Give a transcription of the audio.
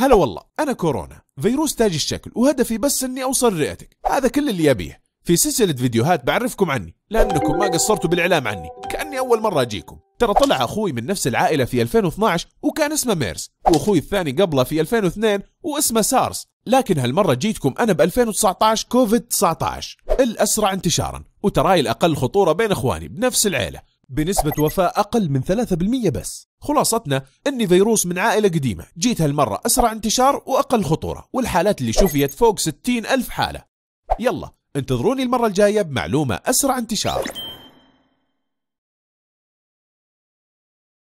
هلا والله أنا كورونا فيروس تاج الشكل وهدفي بس إني أوصل رئتك هذا كل اللي أبيه في سلسلة فيديوهات بعرفكم عني لأنكم ما قصرتوا بالإعلام عني كأني أول مرة أجيكم ترى طلع أخوي من نفس العائلة في 2012 وكان اسمه ميرس وأخوي الثاني قبله في 2002 واسمه سارس لكن هالمرة جيتكم أنا ب 2019 كوفيد 19 الأسرع انتشارا وتراي الأقل خطورة بين إخواني بنفس العيلة بنسبة وفاة أقل من 3% بس خلاصتنا أني فيروس من عائلة قديمة جيت هالمرة أسرع انتشار وأقل خطورة والحالات اللي شفيت فوق 60 ألف حالة يلا انتظروني المرة الجاية بمعلومة أسرع انتشار